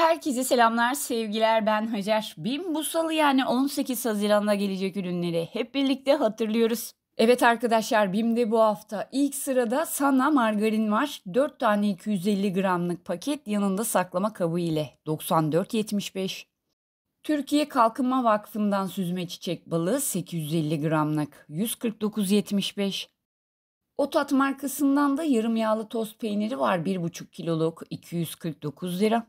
Herkese selamlar, sevgiler. Ben Hacer Bim. Bu salı yani 18 Haziran'da gelecek ürünleri hep birlikte hatırlıyoruz. Evet arkadaşlar BİM'de bu hafta ilk sırada Sana margarin var. 4 tane 250 gramlık paket yanında saklama kabı ile 94.75. Türkiye Kalkınma Vakfı'ndan süzme çiçek balığı 850 gramlık 149.75. Otat markasından da yarım yağlı toz peyniri var 1,5 kiloluk 249 lira.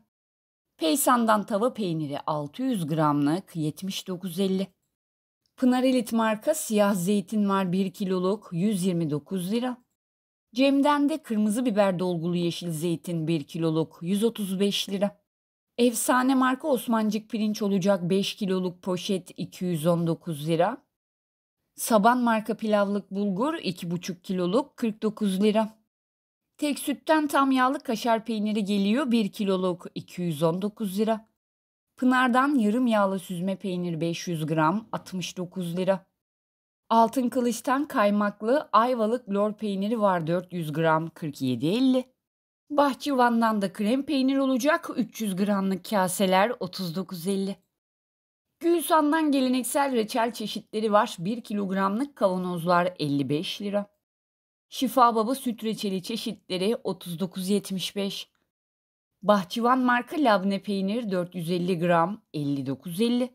Peysan'dan tava peyniri 600 gramlık 79.50. Pınar Elit marka siyah zeytin var 1 kiloluk 129 lira. Cem'den de kırmızı biber dolgulu yeşil zeytin 1 kiloluk 135 lira. Efsane marka Osmancık pirinç olacak 5 kiloluk poşet 219 lira. Saban marka pilavlık bulgur 2,5 kiloluk 49 lira. Tek sütten tam yağlı kaşar peyniri geliyor 1 kiloluk 219 lira. Pınar'dan yarım yağlı süzme peynir 500 gram 69 lira. Altın Kılıç'tan kaymaklı ayvalık lor peyniri var 400 gram 47.50. Bahçıvan'dan da krem peynir olacak 300 gramlık kaseler 39.50. Gülsan'dan geleneksel reçel çeşitleri var 1 kilogramlık kavanozlar 55 lira. Şifa Baba süt reçeli çeşitleri 39.75. Bahçıvan marka labne peynir 450 gram 59.50.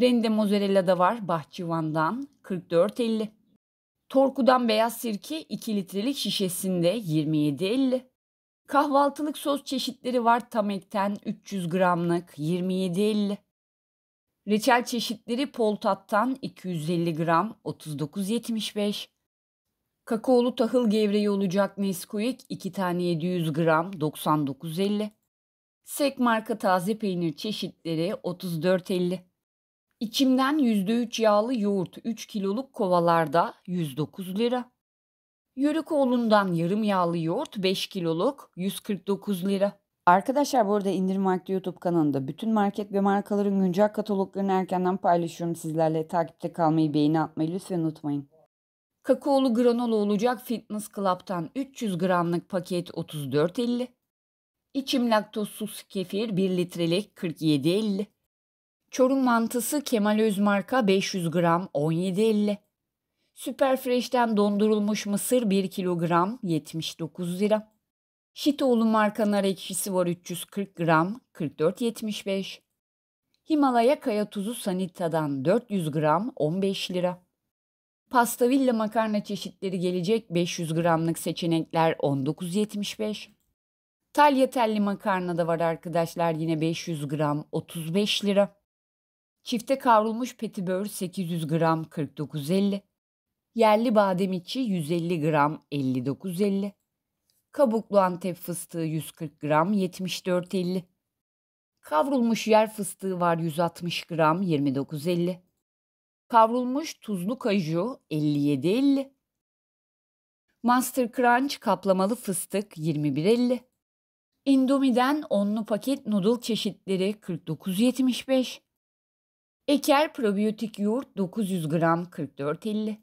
Rende mozzarella da var Bahçıvan'dan 44.50. Torku'dan beyaz sirke 2 litrelik şişesinde 27.50. Kahvaltılık sos çeşitleri var Tamek'ten 300 gramlık 27.50. Reçel çeşitleri Poltat'tan 250 gram 39.75. Kakaolu tahıl gevreği olacak Nesquik 2 tane 700 gram 99.50. Sek marka taze peynir çeşitleri 34.50. İçimden %3 yağlı yoğurt 3 kiloluk kovalarda 109 lira. Yörükoğlu'ndan yarım yağlı yoğurt 5 kiloluk 149 lira. Arkadaşlar bu arada İndirim Market YouTube kanalında bütün market ve markaların güncel kataloglarını erkenden paylaşıyorum sizlerle. Takipte kalmayı, beğeni atmayı lütfen unutmayın. Kakaolu granola olacak Fitness Club'tan 300 gramlık paket 34.50. İçim laktozsuz kefir 1 litrelik 47.50. Çorum mantısı Kemal Öz marka 500 gram 17.50. Süper Fresh'ten dondurulmuş mısır 1 kilogram 79 lira. Şitoğlu marka nar ekşisi var 340 gram 44.75. Himalaya kaya tuzu Sanita'dan 400 gram 15 lira. Pastavilla makarna çeşitleri gelecek 500 gramlık seçenekler 19.75. Talyatelli makarna da var arkadaşlar yine 500 gram 35 lira. Çifte kavrulmuş petibör 800 gram 49.50. Yerli badem içi 150 gram 59.50. Kabuklu antep fıstığı 140 gram 74.50. Kavrulmuş yer fıstığı var 160 gram 29.50 kavrulmuş tuzlu kaju 57.50, Master Crunch kaplamalı fıstık 21.50, Indomie'den onlu paket noodle çeşitleri 49.75, Eker probiyotik yoğurt 900 gram 44.50,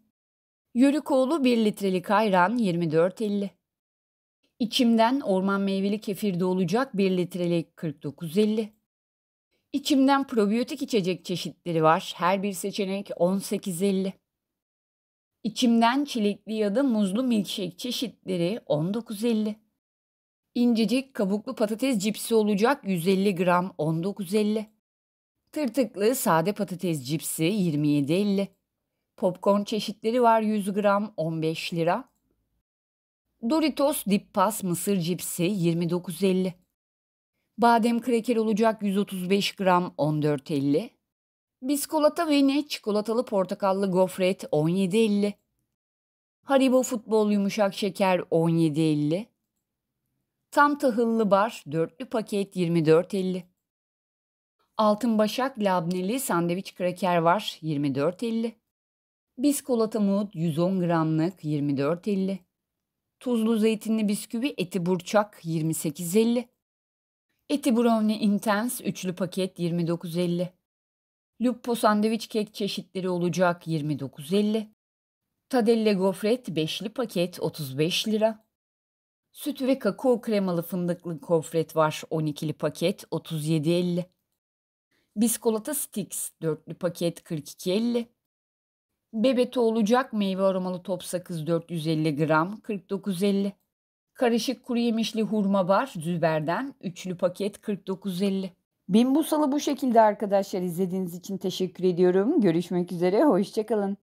Yörükoğlu 1 litrelik ayran 24.50, İçimden orman meyveli kefirde olacak 1 litrelik 49.50, İçimden probiyotik içecek çeşitleri var. Her bir seçenek 18.50. İçimden çilekli ya da muzlu milkshake çeşitleri 19.50. İncecik kabuklu patates cipsi olacak 150 gram 19.50. Tırtıklı sade patates cipsi 27.50. Popcorn çeşitleri var 100 gram 15 lira. Doritos dip pas mısır cipsi 29.50. Badem kreker olacak 135 gram 14.50. Biskolata ve çikolatalı portakallı gofret 17.50. Haribo futbol yumuşak şeker 17.50. Tam tahıllı bar dörtlü paket 24.50. Altın başak labneli sandviç kreker var 24.50. Biskolata mut 110 gramlık 24.50. Tuzlu zeytinli bisküvi eti burçak 28.50. Eti Brownie Intense üçlü paket 29.50. Lupo sandviç kek çeşitleri olacak 29.50. Tadelle gofret beşli paket 35 lira. Süt ve kakao kremalı fındıklı gofret var 12'li paket 37.50. Biskolata sticks dörtlü paket 42.50. Bebete olacak meyve aromalı top sakız 450 gram 49.50. Karışık kuru yemişli hurma var Züber'den. Üçlü paket 49.50. Bin busalı bu şekilde arkadaşlar izlediğiniz için teşekkür ediyorum. Görüşmek üzere, hoşçakalın.